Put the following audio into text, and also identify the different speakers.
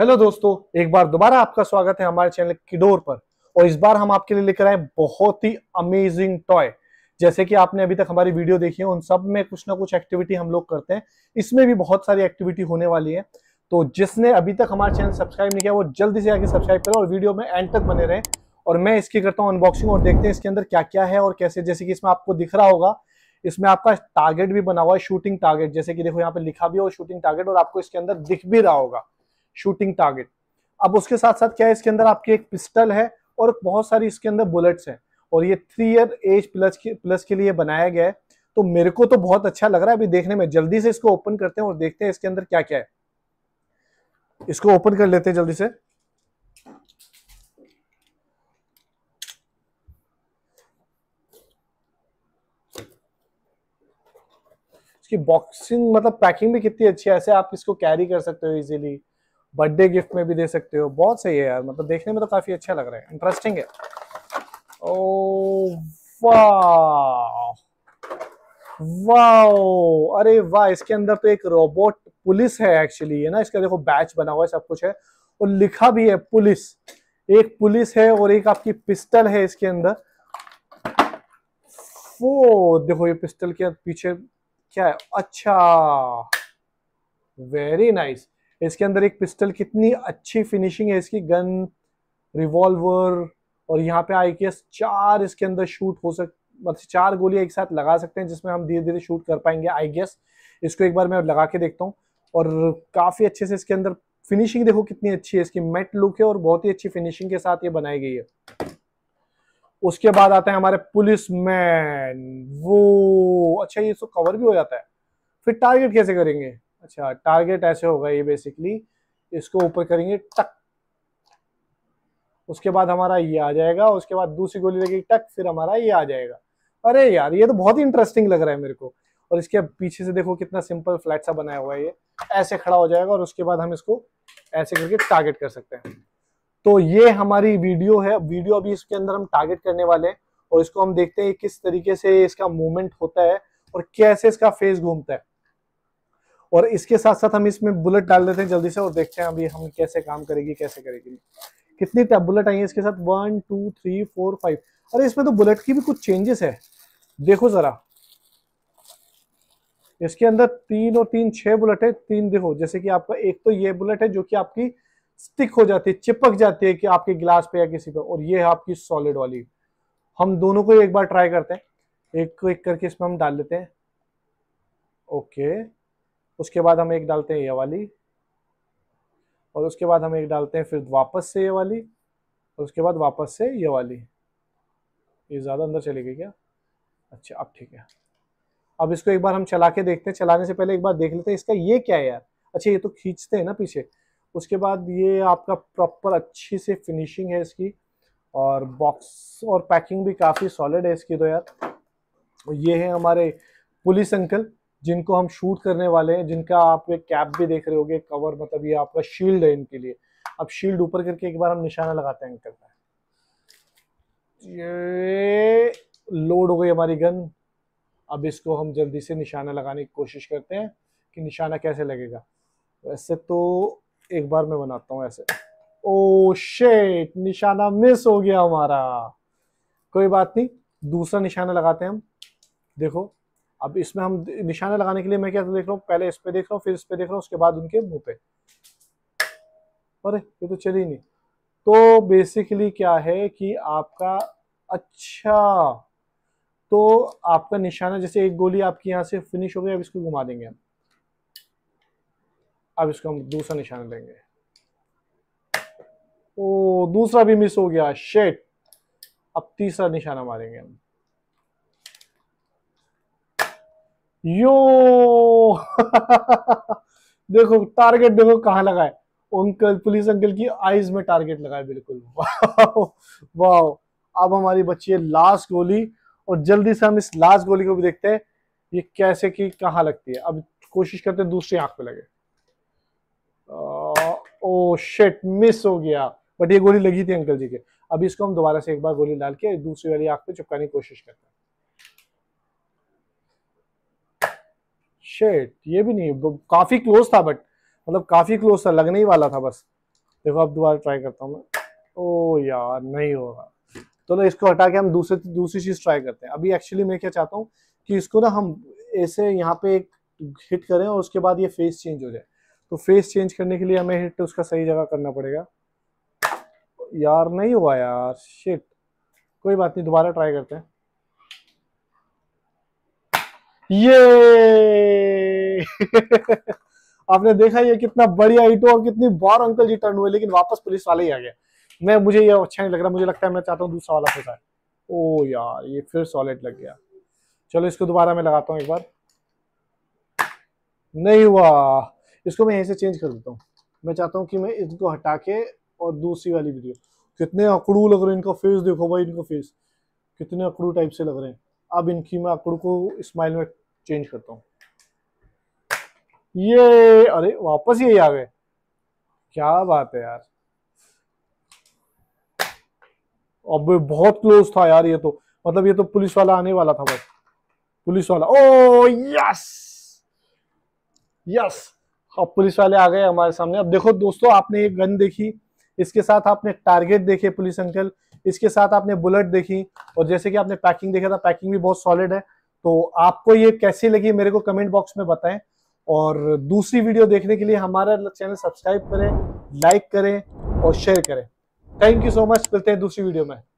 Speaker 1: Hello दोस्तों एक बार दोबारा आपका स्वागत है हमारे चैनल किडोर पर और इस बार हम आपके लिए लेकर आए बहुत ही अमेजिंग टॉय जैसे कि आपने अभी तक हमारी वीडियो देखी है उन सब में कुछ ना कुछ एक्टिविटी हम लोग करते हैं इसमें भी बहुत सारी एक्टिविटी होने वाली है तो जिसने अभी तक हमारे चैनल सब्सक्राइब नहीं किया वो जल्दी से आगे सब्सक्राइब करें और वीडियो में एंड तक बने रहे और मैं इसकी करता हूँ अनबॉक्सिंग और देखते हैं इसके अंदर क्या क्या है और कैसे जैसे कि इसमें आपको दिख रहा होगा इसमें आपका टारगेट भी बना हुआ है शूटिंग टारगेट जैसे कि देखो यहाँ पे लिखा भी हो शूटिंग टारगेट और आपको इसके अंदर दिख भी रहा होगा शूटिंग टारगेट अब उसके साथ साथ क्या है इसके अंदर आपकी एक पिस्टल है और बहुत सारी इसके अंदर बुलेट्स हैं और ये थ्री ईयर एज प्लस के प्लस के लिए बनाया गया है तो मेरे को तो बहुत अच्छा लग रहा है अभी देखने में जल्दी से इसको ओपन करते हैं और देखते हैं इसके अंदर क्या क्या है इसको ओपन कर लेते हैं जल्दी से इसकी बॉक्सिंग मतलब पैकिंग भी कितनी अच्छी है ऐसे आप इसको कैरी कर सकते हो इजीली बर्थडे गिफ्ट में भी दे सकते हो बहुत सही है यार मतलब देखने में तो काफ़ी अच्छा लग रहा है इंटरेस्टिंग है ओ वाह अरे वाह इसके अंदर तो एक रोबोट पुलिस है एक्चुअली है ना इसका देखो बैच बना हुआ है सब कुछ है और लिखा भी है पुलिस एक पुलिस है और एक आपकी पिस्टल है इसके अंदर वो देखो ये पिस्टल के पीछे क्या है अच्छा वेरी नाइस nice. इसके अंदर एक पिस्टल कितनी अच्छी फिनिशिंग है इसकी गन रिवॉल्वर और यहाँ पे आई के चार इसके अंदर शूट हो सक मतलब चार गोलियाँ एक साथ लगा सकते हैं जिसमें हम धीरे धीरे शूट कर पाएंगे आई गेस इसको एक बार मैं लगा के देखता हूँ और काफ़ी अच्छे से इसके अंदर फिनिशिंग देखो कितनी अच्छी है इसकी मेट लुक है और बहुत ही अच्छी फिनिशिंग के साथ ये बनाई गई है उसके बाद आता है हमारे पुलिस मैन वो अच्छा ये सब कवर भी हो जाता है फिर टारगेट कैसे करेंगे अच्छा टारगेट ऐसे होगा ये बेसिकली इसको ऊपर करेंगे टक उसके बाद हमारा ये आ जाएगा उसके बाद दूसरी गोली लगेगी टक फिर हमारा ये आ जाएगा अरे यार ये तो बहुत ही इंटरेस्टिंग लग रहा है मेरे को और इसके पीछे से देखो कितना सिंपल फ्लैट सा बनाया हुआ है ये ऐसे खड़ा हो जाएगा और उसके बाद हम इसको ऐसे करके टारगेट कर सकते हैं तो ये हमारी वीडियो है वीडियो अभी इसके अंदर हम टारगेट करने वाले हैं और इसको हम देखते हैं किस तरीके से इसका मूवमेंट होता है और कैसे इसका फेस घूमता है और इसके साथ साथ हम इसमें बुलेट डाल देते हैं जल्दी से और देखते हैं अभी हम कैसे काम करेगी कैसे करेगी कितनी बुलेट आई है इसके साथ one two three four five अरे इसमें तो बुलेट की भी कुछ चेंजेस है देखो जरा इसके अंदर तीन और तीन छह बुलेट है तीन देखो जैसे कि आपका एक तो ये बुलेट है जो कि आपकी स्टिक हो जाती है चिपक जाती है कि आपके गिलास पे या किसी पर और ये है आपकी सॉलिड वाली हम दोनों को एक बार ट्राई करते हैं एक को एक करके इसमें हम डाल लेते हैं ओके उसके बाद हम एक डालते हैं ये वाली और उसके बाद हम एक डालते हैं फिर वापस से ये वाली और उसके बाद वापस से ये वाली ये ज़्यादा अंदर चली गई क्या अच्छा अब ठीक है अब इसको एक बार हम चला के देखते हैं चलाने से पहले एक बार देख लेते हैं इसका ये क्या है यार अच्छा ये तो खींचते हैं ना पीछे उसके बाद ये आपका प्रॉपर अच्छी से फिनिशिंग है इसकी और बॉक्स और पैकिंग भी काफ़ी सॉलिड है इसकी तो यार ये है हमारे पुलिस अंकल जिनको हम शूट करने वाले हैं जिनका आप एक कैप भी देख रहे गए कवर मतलब ये आपका शील्ड है इनके लिए अब शील्ड ऊपर करके एक बार हम निशाना लगाते हैं एंकर का ये लोड हो गई हमारी गन अब इसको हम जल्दी से निशाना लगाने की कोशिश करते हैं कि निशाना कैसे लगेगा वैसे तो एक बार मैं बनाता हूँ ऐसे ओ oh शेट निशाना मिस हो गया हमारा कोई बात नहीं दूसरा निशाना लगाते हैं हम देखो अब इसमें हम निशाना लगाने के लिए मैं क्या तो देख रहा हूँ पहले इस पे देख रहा हूँ फिर इस पे देख रहा हूँ उसके बाद उनके मुंह पे अरे ये तो चली नहीं तो बेसिकली क्या है कि आपका अच्छा तो आपका निशाना जैसे एक गोली आपकी यहाँ से फिनिश हो गई अब इसको घुमा देंगे हम अब इसको हम दूसरा निशाना लेंगे ओ दूसरा भी मिस हो गया शेट अब तीसरा निशाना मारेंगे हम यो देखो टारगेट देखो कहाँ लगाए अंकल पुलिस अंकल की आईज में टारगेट लगाए बिल्कुल वाह अब हमारी बच्ची है लास्ट गोली और जल्दी से हम इस लास्ट गोली को भी देखते हैं ये कैसे की कहा लगती है अब कोशिश करते हैं दूसरी आंख पे लगे आ, ओ शेट मिस हो गया बट ये गोली लगी थी अंकल जी के अभी इसको हम दोबारा से एक बार गोली डाल के दूसरी वाली आंख पे चुपकाने की कोशिश करते हैं शेट ये भी नहीं काफ़ी क्लोज था बट मतलब काफ़ी क्लोज था लगने ही वाला था बस देखो अब दोबारा ट्राई करता हूँ मैं ओ यार नहीं होगा तो चलो तो इसको हटा के हम दूसरे दूसरी चीज़ ट्राई करते हैं अभी एक्चुअली मैं क्या चाहता हूँ कि इसको ना हम ऐसे यहाँ पे एक हिट करें और उसके बाद ये फेस चेंज हो जाए तो फेस चेंज करने के लिए हमें हिट उसका सही जगह करना पड़ेगा यार नहीं हुआ यार शिट कोई बात नहीं दोबारा ट्राई करते हैं ये आपने देखा ये कितना बढ़िया ईटो और कितनी बार अंकल जी टर्न हुए लेकिन वापस पुलिस वाले ही आ गया मैं मुझे ये अच्छा नहीं लग रहा मुझे लगता है मैं चाहता हूँ दूसरा वाला फंसा ओ यार ये फिर सॉलिड लग गया चलो इसको दोबारा मैं लगाता हूँ एक बार नहीं हुआ इसको मैं यहीं से चेंज कर देता हूँ मैं चाहता हूँ कि मैं इनको हटा के और दूसरी वाली वीडियो कितने अकड़ू लग रहे हैं इनका फेस देखो भाई इनका फेस कितने अकड़ू टाइप से लग रहे हैं अब इनकी मैं अकड़ू को स्माइल में चेंज करता हूँ ये अरे वापस यही आ गए क्या बात है यार अब बहुत क्लोज था यार ये तो मतलब ये तो पुलिस वाला आने वाला था बस पुलिस वाला ओ यस यस अब पुलिस वाले आ गए हमारे सामने अब देखो दोस्तों आपने एक गन देखी इसके साथ आपने टारगेट देखे पुलिस अंकल इसके साथ आपने बुलेट देखी और जैसे कि आपने पैकिंग देखा था पैकिंग भी बहुत सॉलिड है तो आपको ये कैसी लगी मेरे को कमेंट बॉक्स में बताएं और दूसरी वीडियो देखने के लिए हमारा चैनल सब्सक्राइब करें लाइक करें और शेयर करें थैंक यू सो मच मिलते हैं दूसरी वीडियो में